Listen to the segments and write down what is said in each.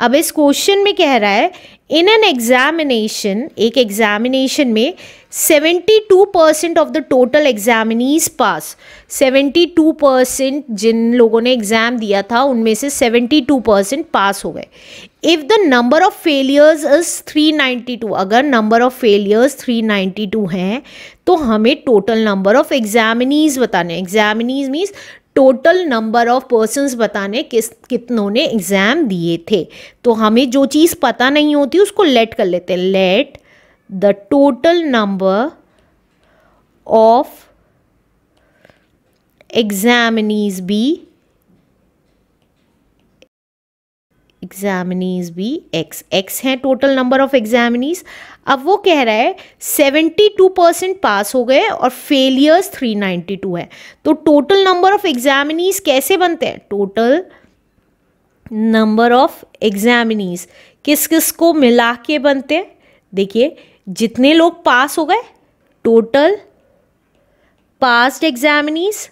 अब इस क्वेश्चन में कह रहा है इन एन एग्जामिनेशन एक एग्जामिनेशन में 72 percent of the total examinees pass 72 percent जिन लोगों ने एग्जाम दिया था उनमें से 72 परसेंट पास हो गए if the number of failures is 392 अगर नंबर ऑफ फेलियर्स 392 हैं तो हमें टोटल नंबर ऑफ एग्जामिनीज बताने examinees means total number of person बताने किस कितनों ने एग्ज़ाम दिए थे तो हमें जो चीज़ पता नहीं होती उसको लेट कर लेते हैं let the total number of examinees be examinees भी एक्स एक्स है टोटल नंबर ऑफ एग्जामिनीज अब वो कह रहा है 72 परसेंट पास हो गए और फेलियर्स 392 है तो टोटल नंबर ऑफ एग्जामिनीज कैसे बनते हैं टोटल नंबर ऑफ एग्जामिनीज किस किस को मिला के बनते हैं देखिए जितने लोग पास हो गए total passed examinees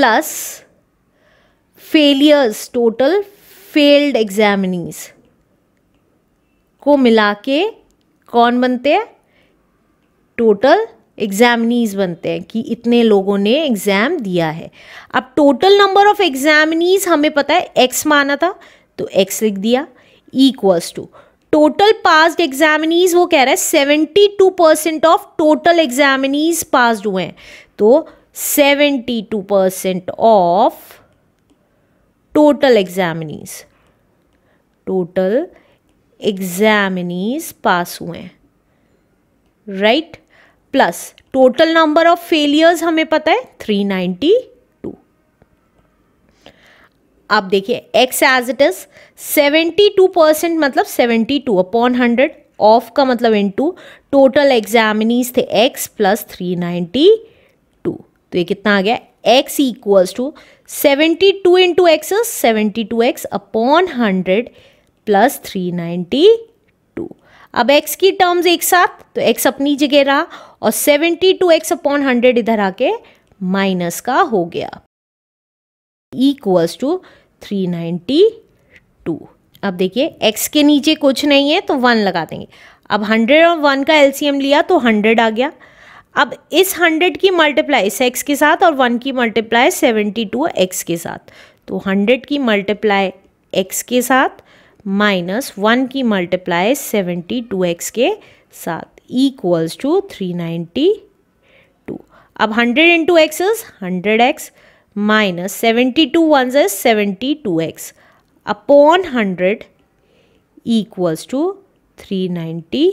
plus failures total failed examinees को मिला के कौन बनते हैं टोटल एग्जामिनीज बनते हैं कि इतने लोगों ने एग्ज़ाम दिया है अब टोटल नंबर ऑफ एग्जामिनीज हमें पता है एक्स माना था तो एक्स लिख दिया equals to total passed examinees वो कह रहा है seventy two percent of total examinees passed हुए हैं तो 72% of total examinees total examinees pass हुए हैं right plus total number of failures हमें पता है थ्री टू आप देखिए X as it is seventy two percent मतलब seventy two upon hundred of का मतलब इन टू टोटल एग्जामिनीज थे एक्स प्लस थ्री नाइन्टी तो ये कितना आ गया X equals to seventy two into X seventy two X upon hundred plus three ninety two अब एक्स की टर्म्स एक साथ तो एक्स अपनी जगह रहा और seventy two X upon hundred इधर आके माइनस का हो गया equals to three ninety two अब देखिए x के नीचे कुछ नहीं है तो वन लगा देंगे अब हंड्रेड और वन का एलसीएम लिया तो हंड्रेड आ गया अब इस हंड्रेड की मल्टीप्लाई सिक्स के साथ और वन की मल्टीप्लाई सेवेंटी टू एक्स के साथ तो हंड्रेड की मल्टीप्लाई एक्स के साथ माइनस वन की मल्टीप्लाई सेवेंटी टू एक्स के साथ equals to three ninety two अब hundred into x is hundred x minus seventy two one is seventy two X upon hundred equals to three ninety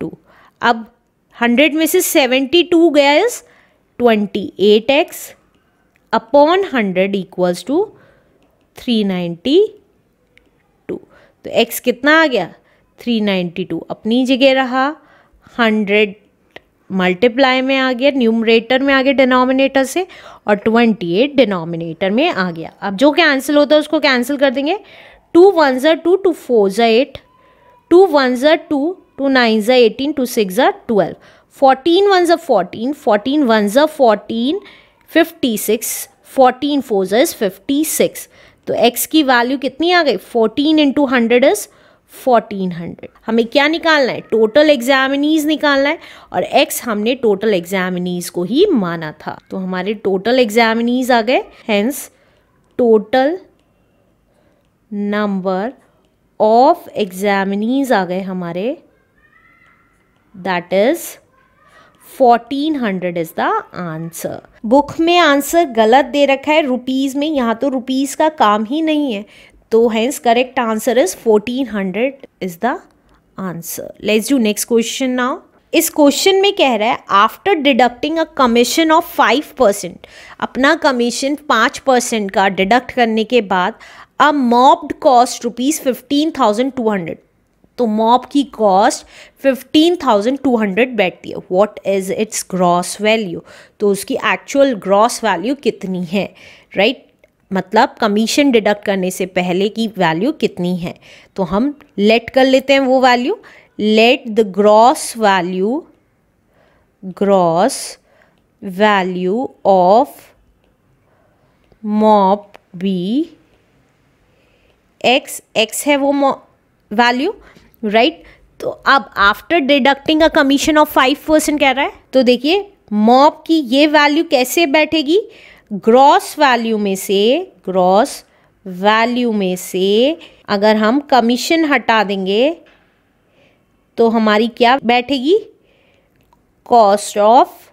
two अब hundred में से seventy two गया is twenty eight X upon hundred equals to three ninety two तो x कितना आ गया three ninety to अपनी जगह रहा हंड्रेड मल्टीप्लाई में आ गया न्यूमरेटर में आ गया डिनोमिनेटर से और ट्वेंटी एट डिनोमिनेटर में आ गया अब जो कैंसिल होता है उसको कैंसिल कर देंगे टू वन ज़र टू टू फोर ज़र एट टू वन ज़र टू टू नाइन ज़ा एटीन टू सिक्स ज़ा ट्वेल्व फोर्टीन वन ज़ा फोर्टीन फोर्टीन वन ज़ा fourteen fifty six fourteen four ज़ा इज़ फिफ्टी सिक्स तो एक्स की वैल्यू कितनी आ गई fourteen into hundred is fourteen hundred हमें क्या निकालना है टोटल एग्जामिनीज निकालना है और एक्स हमने टोटल एग्जामिनीज को ही माना था तो हमारे टोटल एग्जामिनीज आ गए hence total number of examinees आ गए हमारे that is 1400 is the answer book में आंसर गलत दे रखा है रुपीज़ में यहाँ तो रुपीज़ का काम ही नहीं है तो hence correct answer is 1400 is the answer let's do next question now इस क्वेश्चन में कह रहा है after deducting a commission of five percent अपना कमीशन पाँच परसेंट का डिडक्ट करने के बाद a mop cost rupees fifteen thousand two hundred तो मॉप की cost fifteen thousand two hundred बैठती है what is its gross value तो उसकी एक्चुअल ग्रॉस वैल्यू कितनी है राइट right? मतलब कमीशन डिडक्ट करने से पहले की वैल्यू कितनी है तो हम लेट कर लेते हैं वो value let the gross value gross value of mop be x x है वो वैल्यू राइट right? तो अब after deducting a commission of five percent कह रहा है तो देखिए मॉप की ये वैल्यू कैसे बैठेगी ग्रॉस वैल्यू में से ग्रॉस वैल्यू में से अगर हम कमीशन हटा देंगे तो हमारी क्या बैठेगी कॉस्ट ऑफ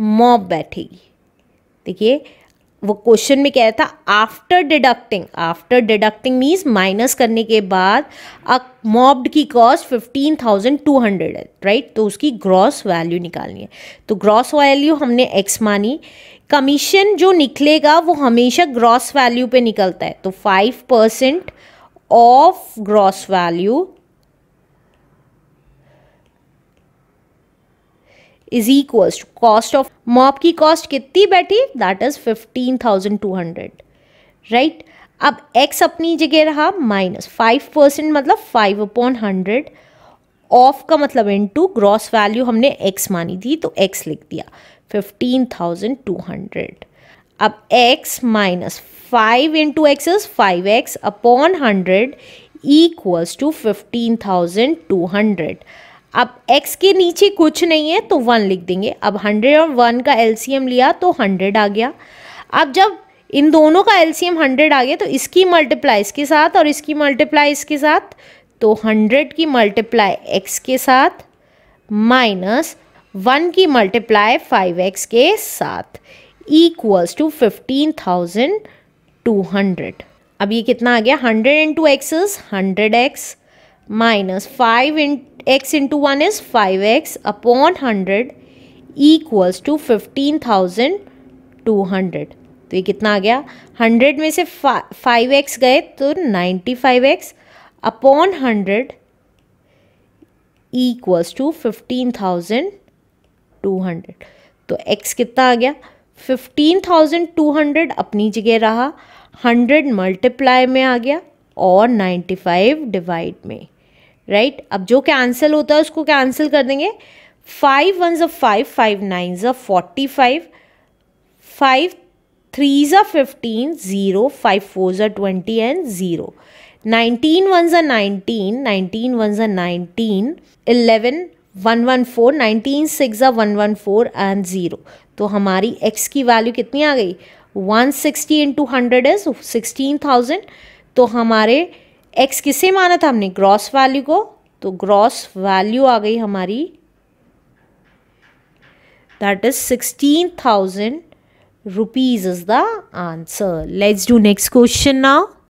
मॉब बैठेगी देखिए वो क्वेश्चन में कह रहा था after deducting after deducting means minus करने के बाद अ मॉब्ड की cost fifteen thousand two hundred है राइट तो उसकी ग्रॉस वैल्यू निकालनी है तो ग्रॉस वैल्यू हमने एक्स मानी कमीशन जो निकलेगा वो हमेशा ग्रॉस वैल्यू पे निकलता है तो five percent of gross value is equal to cost of mop की कॉस्ट कितनी बैठी that is fifteen thousand two hundred right अब एक्स अपनी जगह रहा माइनस फाइव परसेंट मतलब फाइव अपॉन हंड्रेड ऑफ का मतलब टू ग्रॉस वैल्यू हमने एक्स मानी थी तो एक्स लिख दिया फिफ्टीन थाउजेंड टू हंड्रेड अब x minus five into x is five x upon hundred equals to fifteen thousand two hundred अब x के नीचे कुछ नहीं है तो वन लिख देंगे अब हंड्रेड और वन का एल लिया तो हंड्रेड आ गया अब जब इन दोनों का एलसीएम हंड्रेड आ गया तो इसकी मल्टीप्लाई इसके साथ और इसकी मल्टीप्लाई इसके साथ तो हंड्रेड की मल्टीप्लाई एक्स के साथ माइनस वन की मल्टीप्लाई फाइव एक्स के साथ equals to fifteen thousand two hundred अब ये कितना आ गया hundred into x hundred x minus five in x into one is five x upon hundred equals to fifteen thousand two hundred तो ये कितना आ गया हंड्रेड में से फाइव एक्स गए तो ninety five x upon hundred equals to fifteen thousand two hundred तो एक्स कितना आ गया फिफ्टीन थाउजेंड टू हंड्रेड अपनी जगह रहा हंड्रेड मल्टीप्लाई में आ गया और 95 डिवाइड में राइट right? अब जो कैंसिल होता है उसको कैंसिल कर देंगे फाइव वन जो फाइव फाइव नाइन ज़ा फोर्टी फाइव फाइव थ्री जो फिफ्टीन ज़ीरो फाइव फोर ज़ा twenty and zero nineteen one ज़ा नाइनटीन नाइनटीन वन ज़ा nineteen eleven one one four nineteen six ज़ा one one four and zero तो हमारी x की value कितनी आ गई one sixty into hundred is sixteen thousand तो हमारे एक्स किसे माना था हमने ग्रॉस वैल्यू को तो ग्रॉस वैल्यू आ गई हमारी that is sixteen thousand rupees is the answer let's do next question now